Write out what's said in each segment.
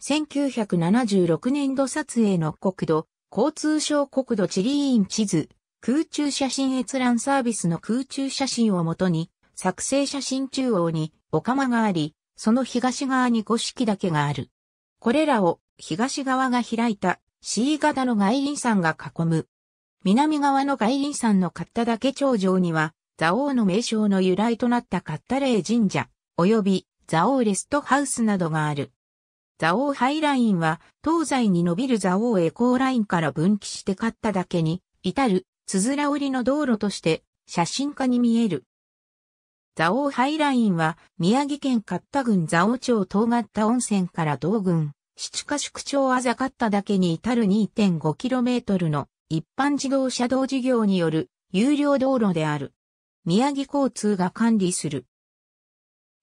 1976年度撮影の国土、交通省国土地理院地図、空中写真閲覧サービスの空中写真をもとに、作成写真中央に、お釜があり、その東側に五色だけがある。これらを東側が開いた C 型の外輪山が囲む。南側の外輪山の勝田岳頂上には、蔵王の名称の由来となった勝田霊神社、及び蔵王レストハウスなどがある。蔵王ハイラインは東西に伸びる蔵王エコーラインから分岐して買っただけに、至る、つづら折りの道路として写真家に見える。蔵王ハイラインは宮城県勝田郡蔵王町東った温泉から道郡、七ヶ宿町あざかっただけに至る 2.5km の一般自動車道事業による有料道路である。宮城交通が管理する。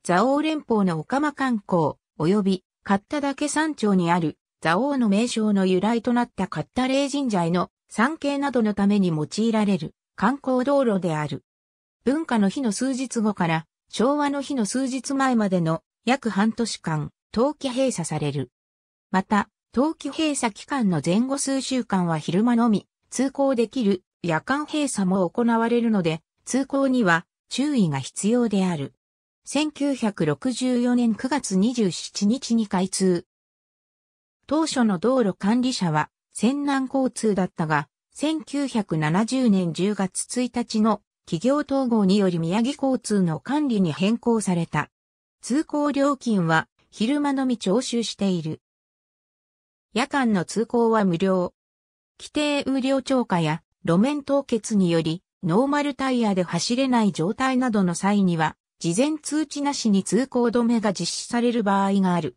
蔵王連峰の岡間観光、及び勝田岳山頂にある、蔵王の名称の由来となった勝田霊神社への参詣などのために用いられる観光道路である。文化の日の数日後から昭和の日の数日前までの約半年間、冬季閉鎖される。また、冬季閉鎖期間の前後数週間は昼間のみ通行できる夜間閉鎖も行われるので、通行には注意が必要である。1964年9月27日に開通。当初の道路管理者は、泉南交通だったが、1970年10月1日の企業統合により宮城交通の管理に変更された。通行料金は昼間のみ徴収している。夜間の通行は無料。規定雨量超過や路面凍結によりノーマルタイヤで走れない状態などの際には事前通知なしに通行止めが実施される場合がある。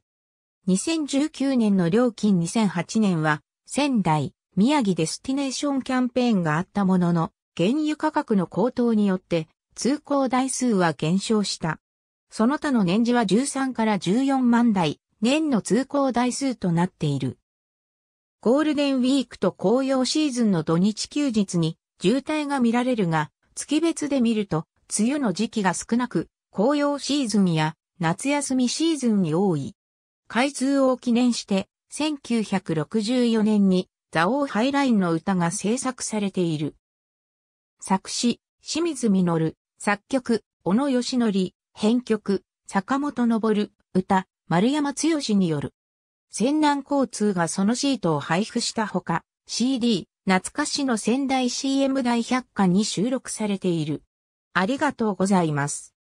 2019年の料金2008年は、仙台、宮城デスティネーションキャンペーンがあったものの、原油価格の高騰によって、通行台数は減少した。その他の年次は13から14万台、年の通行台数となっている。ゴールデンウィークと紅葉シーズンの土日休日に渋滞が見られるが、月別で見ると梅雨の時期が少なく、紅葉シーズンや夏休みシーズンに多い。開通を記念して、1964年に、ザオーハイラインの歌が制作されている。作詞、清水実、作曲、小野義則、編曲、坂本昇、歌、丸山剛による。仙南交通がそのシートを配布したほか、CD、懐かしの仙台 CM 大百科に収録されている。ありがとうございます。